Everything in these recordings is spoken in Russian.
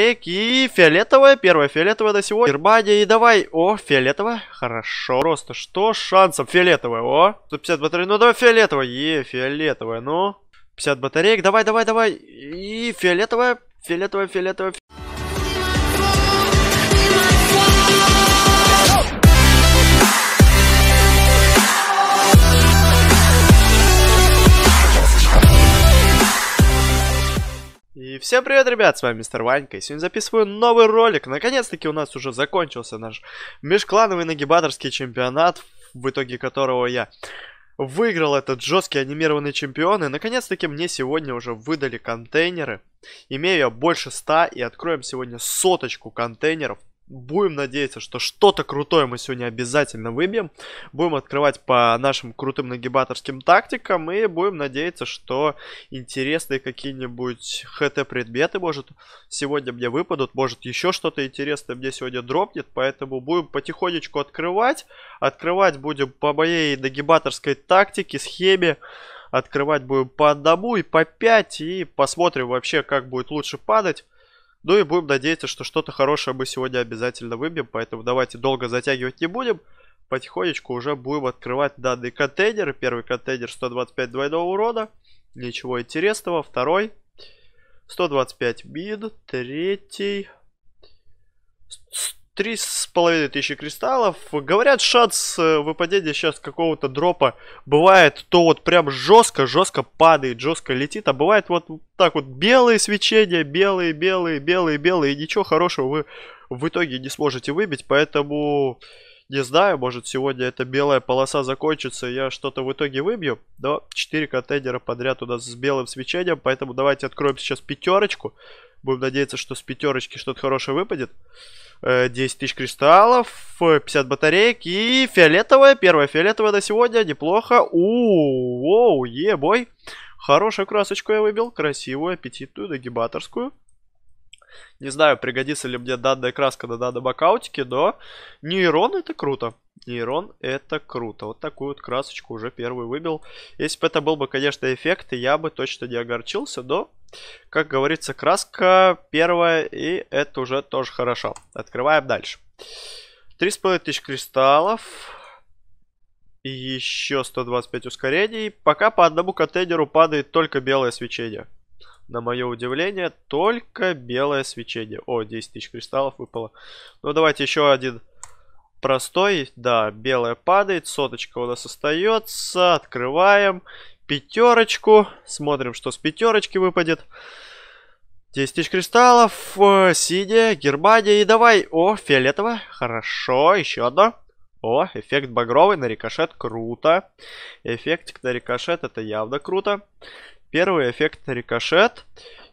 И фиолетовая, первая фиолетовая до сегодня. Германия, и давай. О, фиолетовая. Хорошо. Просто что шансов Фиолетовая, о. 150 батарей. Ну, давай фиолетовая. Е, фиолетовая, ну. 50 батареек. Давай, давай, давай. И фиолетовая, фиолетовая, фиолетовая. фиолетовая. Всем привет, ребят, с вами Мистер Ванька, и сегодня записываю новый ролик. Наконец-таки у нас уже закончился наш межклановый нагибаторский чемпионат, в итоге которого я выиграл этот жесткий анимированный чемпион, и наконец-таки мне сегодня уже выдали контейнеры. Имею я больше ста, и откроем сегодня соточку контейнеров Будем надеяться, что что-то крутое мы сегодня обязательно выбьем. Будем открывать по нашим крутым нагибаторским тактикам. И будем надеяться, что интересные какие-нибудь ХТ-предметы, может, сегодня мне выпадут. Может, еще что-то интересное мне сегодня дропнет. Поэтому будем потихонечку открывать. Открывать будем по моей нагибаторской тактике, схеме открывать будем по одному и по пять и посмотрим вообще как будет лучше падать ну и будем надеяться, что что-то хорошее мы сегодня обязательно выбьем, поэтому давайте долго затягивать не будем. Потихонечку уже будем открывать данный контейнер. Первый контейнер 125 двойного урона, ничего интересного. Второй 125 мин, третий три с половиной тысячи кристаллов. Говорят, шанс э, выпадения сейчас какого-то дропа бывает, то вот прям жестко, жестко падает, жестко летит, а бывает вот так вот белые свечения, белые, белые, белые, белые, и ничего хорошего вы в итоге не сможете выбить, поэтому не знаю, может сегодня эта белая полоса закончится, я что-то в итоге выбью. Да, 4 контейнера подряд у нас с белым свечением, поэтому давайте откроем сейчас пятерочку. Будем надеяться, что с пятерочки что-то хорошее выпадет. 10 э, тысяч кристаллов, 50 э, батареек и фиолетовая, первая фиолетовая до сегодня, неплохо. У, воу, ебой. Хорошую красочку я выбил, красивую, аппетитную, догибаторскую. Не знаю, пригодится ли мне данная краска на данном аккаунтике, но нейрон это круто. Нейрон это круто. Вот такую вот красочку уже первый выбил. Если бы это был бы, конечно, эффект, я бы точно не огорчился, но как говорится, краска первая, и это уже тоже хорошо. Открываем дальше. 3,5 тысяч кристаллов. И еще 125 ускорений. Пока по одному контейнеру падает только белое свечение. На мое удивление, только белое свечение. О, 10 тысяч кристаллов выпало. Ну, давайте еще один простой. Да, белое падает, соточка у нас остается. Открываем пятерочку. Смотрим, что с пятерочки выпадет. 10 тысяч кристаллов, э, сиди, гербадия и давай. О, фиолетово, хорошо, еще одно. О, эффект багровый на рикошет, круто. Эффектик на рикошет, это явно круто. Первый эффект на рикошет.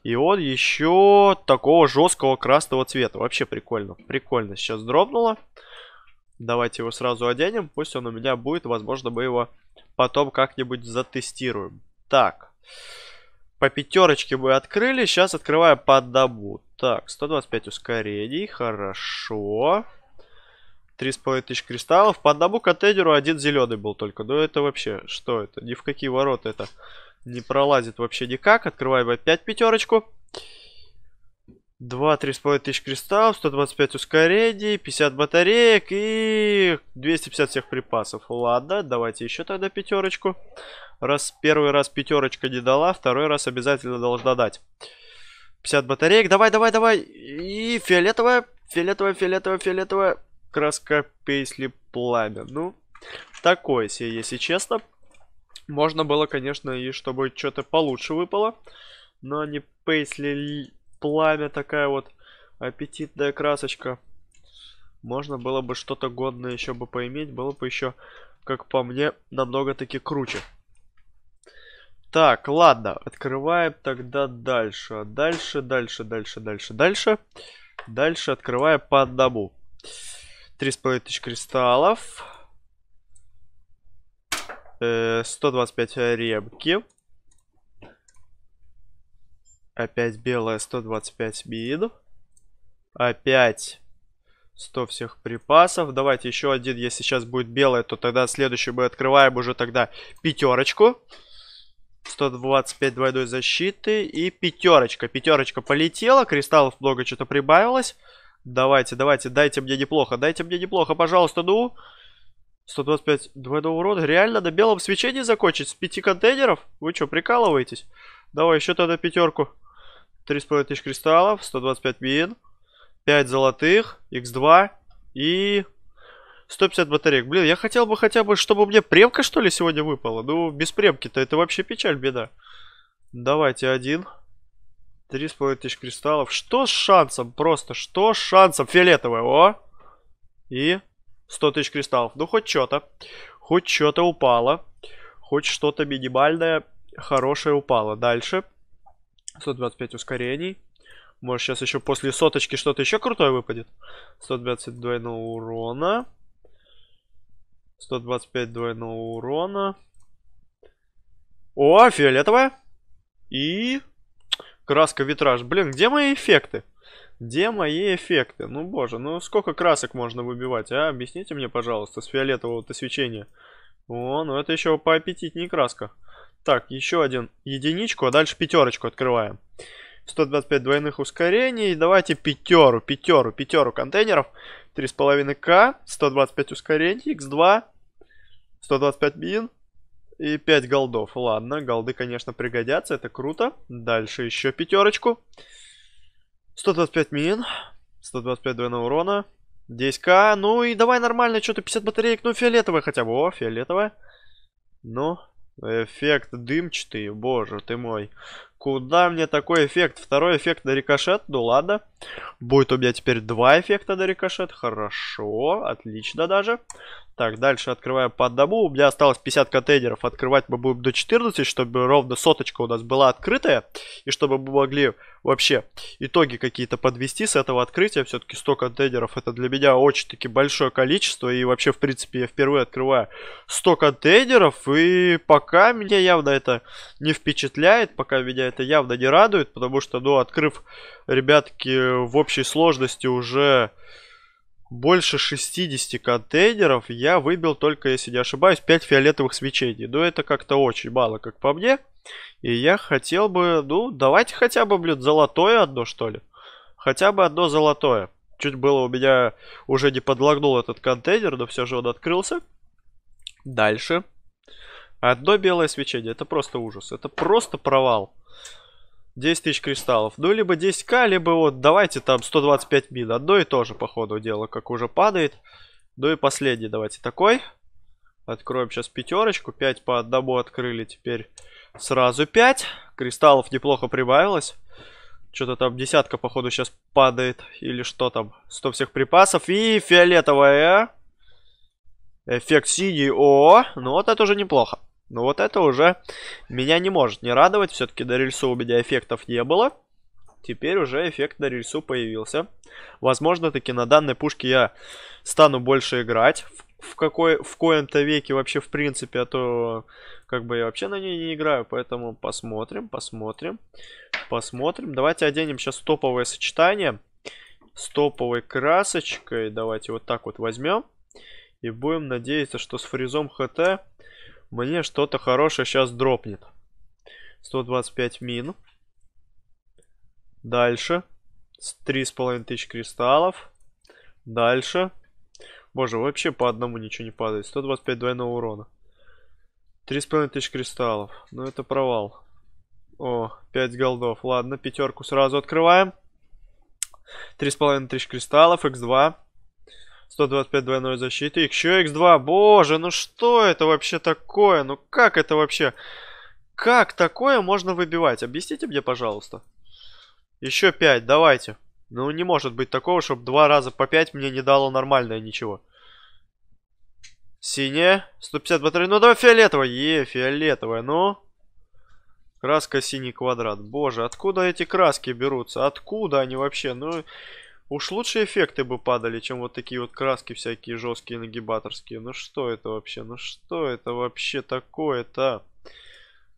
И он еще такого жесткого красного цвета. Вообще прикольно. Прикольно сейчас дробнуло Давайте его сразу оденем. Пусть он у меня будет. Возможно, мы его потом как-нибудь затестируем. Так. По пятерочке мы открыли. Сейчас открываем по одному. Так, 125 ускорений. Хорошо. 3,5 тысяч кристаллов. По одному контейнеру один зеленый был только. Ну это вообще, что это? Ни в какие ворота это не пролазит вообще никак. Открываем опять пятерочку. Пятерочку. 2-3,5 тысяч кристаллов, 125 ускорений, 50 батареек и 250 всех припасов. Ладно, давайте еще тогда пятерочку. Раз первый раз пятерочка не дала, второй раз обязательно должна дать. 50 батареек, давай, давай, давай. И фиолетовая, фиолетовая, фиолетовая, фиолетовая краска пейсли пламя. Ну, такое себе, если честно. Можно было, конечно, и чтобы что-то получше выпало. Но не пейсли пламя такая вот аппетитная красочка. Можно было бы что-то годное еще бы поиметь, было бы еще, как по мне, намного-таки круче. Так, ладно, открываем тогда дальше. Дальше, дальше, дальше, дальше, дальше. Дальше открываем по одному. половиной тысяч кристаллов. 125 э, ремки. Опять белая 125 биидов. Опять 100 всех припасов. Давайте еще один. Если сейчас будет белая, то тогда следующий мы открываем уже тогда пятерочку. 125 двойной защиты и пятерочка. Пятерочка полетела, кристаллов много что-то прибавилось. Давайте, давайте, дайте мне неплохо, дайте мне неплохо, пожалуйста, ну. 125 двойного урода. Реально на белом свечении закончить с 5 контейнеров? Вы что, прикалываетесь? Давай еще тогда пятерку. 3,5 тысяч кристаллов, 125 мин, 5 золотых, x2 и 150 батареек. Блин, я хотел бы хотя бы, чтобы мне премка, что ли, сегодня выпала. Ну, без премки-то это вообще печаль, беда. Давайте один. 3,5 тысяч кристаллов. Что с шансом? Просто что с шансом? Фиолетовое, о! И 100 тысяч кристаллов. Ну, хоть что-то. Хоть что-то упало. Хоть что-то минимальное хорошая упала. Дальше. 125 ускорений. Может, сейчас еще после соточки что-то еще крутое выпадет. 120 двойного урона. 125 двойного урона. О, фиолетовая. И краска витраж. Блин, где мои эффекты? Где мои эффекты? Ну, боже, ну сколько красок можно выбивать, а? Объясните мне, пожалуйста, с фиолетового-то свечения. О, ну это еще поаппетитнее краска. Так, еще один единичку, а дальше пятерочку открываем. 125 двойных ускорений. Давайте пятеру, пятеру, пятеру контейнеров. 3,5К, 125 ускорений, X2, 125 бин и 5 голдов. Ладно, голды, конечно, пригодятся, это круто. Дальше еще пятерочку. 125 мин, 125 двойного урона, 10к. Ну и давай нормально, что-то 50 батареек, ну фиолетовая хотя бы. О, фиолетовая. Ну, Эффект дымчатый, боже ты мой. Куда мне такой эффект? Второй эффект на рикошет? Ну ладно. Будет у меня теперь два эффекта на рикошет. Хорошо, отлично даже. Так, дальше открываем по одному. У меня осталось 50 контейнеров. Открывать мы будем до 14, чтобы ровно соточка у нас была открытая. И чтобы мы могли вообще итоги какие-то подвести с этого открытия. Все-таки 100 контейнеров это для меня очень-таки большое количество. И вообще, в принципе, я впервые открываю 100 контейнеров. И пока меня явно это не впечатляет. Пока меня это явно не радует, потому что, ну, открыв, ребятки, в общей сложности уже больше 60 контейнеров, я выбил только, если не ошибаюсь, 5 фиолетовых свечений. Но ну, это как-то очень мало, как по мне. И я хотел бы, ну, давайте хотя бы, блин, золотое одно, что ли. Хотя бы одно золотое. Чуть было у меня уже не подлагнул этот контейнер, но все же он открылся. Дальше. Одно белое свечение. Это просто ужас. Это просто провал. 10 тысяч кристаллов. Ну, либо 10к, либо вот давайте там 125 мин. Одно и то же, по ходу дела, как уже падает. Ну и последний давайте такой. Откроем сейчас пятерочку. 5 по одному открыли, теперь сразу 5. Кристаллов неплохо прибавилось. Что-то там десятка, походу, сейчас падает. Или что там? 100 всех припасов. И фиолетовая. Эффект синий. О, ну вот это уже неплохо. Но вот это уже меня не может не радовать. Все-таки до рельсу у меня эффектов не было. Теперь уже эффект на рельсу появился. Возможно, таки на данной пушке я стану больше играть. В, какой, в коем-то веке вообще, в принципе, а то как бы я вообще на ней не играю. Поэтому посмотрим, посмотрим, посмотрим. Давайте оденем сейчас топовое сочетание. С топовой красочкой. Давайте вот так вот возьмем. И будем надеяться, что с фризом ХТ мне что-то хорошее сейчас дропнет. 125 мин. Дальше. половиной тысяч кристаллов. Дальше. Боже, вообще по одному ничего не падает. 125 двойного урона. половиной тысяч кристаллов. Ну это провал. О, 5 голдов. Ладно, пятерку сразу открываем. половиной тысяч кристаллов, x2. 125 двойной защиты. Еще X2. Боже, ну что это вообще такое? Ну как это вообще? Как такое можно выбивать? Объясните мне, пожалуйста. Еще 5, давайте. Ну не может быть такого, чтобы два раза по 5 мне не дало нормальное ничего. Синяя. 150 батарей. Ну давай фиолетовая. Е, фиолетовая. Ну. Краска синий квадрат. Боже, откуда эти краски берутся? Откуда они вообще? Ну, Уж лучше эффекты бы падали, чем вот такие вот краски всякие жесткие, нагибаторские. Ну что это вообще? Ну что это вообще такое-то?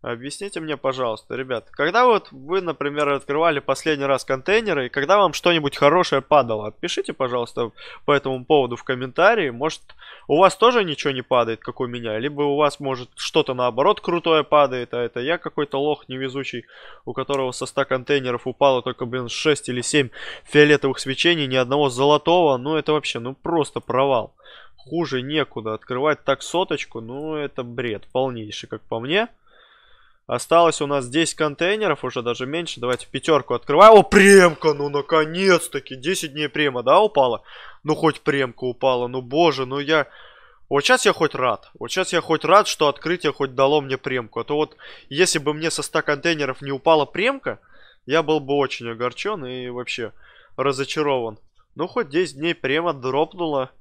Объясните мне, пожалуйста, ребят, когда вот вы, например, открывали последний раз контейнеры, и когда вам что-нибудь хорошее падало, отпишите, пожалуйста, по этому поводу в комментарии. Может, у вас тоже ничего не падает, как у меня, либо у вас, может, что-то наоборот крутое падает, а это я какой-то лох невезучий, у которого со 100 контейнеров упало только, блин, 6 или 7 фиолетовых свечений, ни одного золотого. Ну, это вообще, ну, просто провал. Хуже некуда. Открывать так соточку, ну, это бред полнейший, как по мне. Осталось у нас 10 контейнеров, уже даже меньше. Давайте пятерку открываем. О, премка, ну наконец-таки. 10 дней према, да, упала? Ну хоть премка упала, ну боже, ну я... Вот сейчас я хоть рад. Вот сейчас я хоть рад, что открытие хоть дало мне премку. А то вот, если бы мне со 100 контейнеров не упала премка, я был бы очень огорчен и вообще разочарован. Ну хоть 10 дней према дропнула.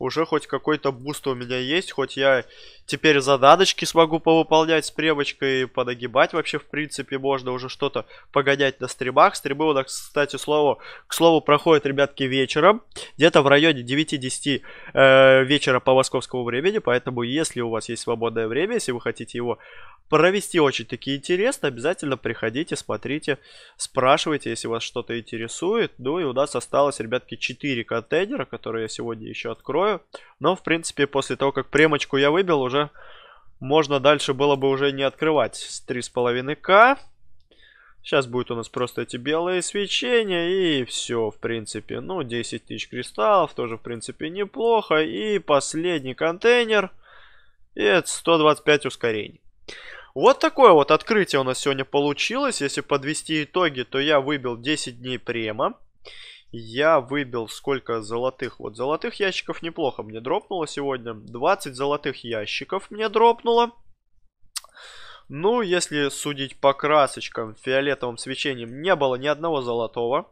Уже хоть какой-то буст у меня есть, хоть я Теперь зададочки смогу повыполнять с пребочкой, подогибать вообще, в принципе, можно уже что-то погонять на стримах. Стримы у нас, кстати, слово, к слову, проходят, ребятки, вечером, где-то в районе 9-10 э, вечера по московскому времени, поэтому если у вас есть свободное время, если вы хотите его провести очень-таки интересно, обязательно приходите, смотрите, спрашивайте, если вас что-то интересует. Ну и у нас осталось, ребятки, 4 контейнера, которые я сегодня еще открою. Но, в принципе, после того, как премочку я выбил, уже уже можно дальше было бы уже не открывать с 3,5к. Сейчас будет у нас просто эти белые свечения и все, в принципе. Ну, 10 тысяч кристаллов, тоже, в принципе, неплохо. И последний контейнер. И это 125 ускорений. Вот такое вот открытие у нас сегодня получилось. Если подвести итоги, то я выбил 10 дней према. Я выбил сколько золотых. Вот золотых ящиков неплохо мне дропнуло сегодня. 20 золотых ящиков мне дропнуло. Ну, если судить по красочкам, фиолетовым свечением не было ни одного золотого,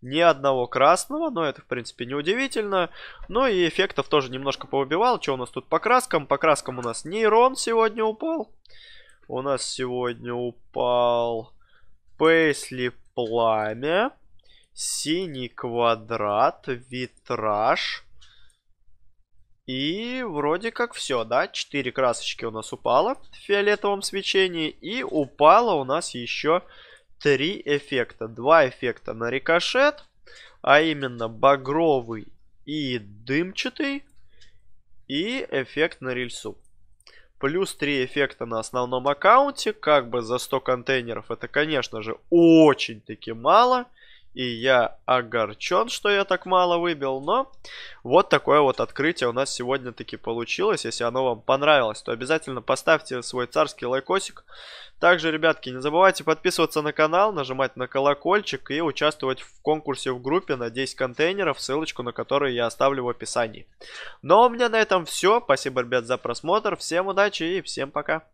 ни одного красного, но это, в принципе, не удивительно. Ну и эффектов тоже немножко поубивал, Что у нас тут по краскам? По краскам у нас нейрон сегодня упал. У нас сегодня упал Пейсли Пламя синий квадрат, витраж. И вроде как все, да? Четыре красочки у нас упало в фиолетовом свечении. И упало у нас еще три эффекта. Два эффекта на рикошет, а именно багровый и дымчатый. И эффект на рельсу. Плюс три эффекта на основном аккаунте, как бы за 100 контейнеров, это, конечно же, очень-таки мало. И я огорчен, что я так мало выбил, но вот такое вот открытие у нас сегодня таки получилось. Если оно вам понравилось, то обязательно поставьте свой царский лайкосик. Также, ребятки, не забывайте подписываться на канал, нажимать на колокольчик и участвовать в конкурсе в группе на 10 контейнеров, ссылочку на который я оставлю в описании. Ну а у меня на этом все. Спасибо, ребят, за просмотр. Всем удачи и всем пока.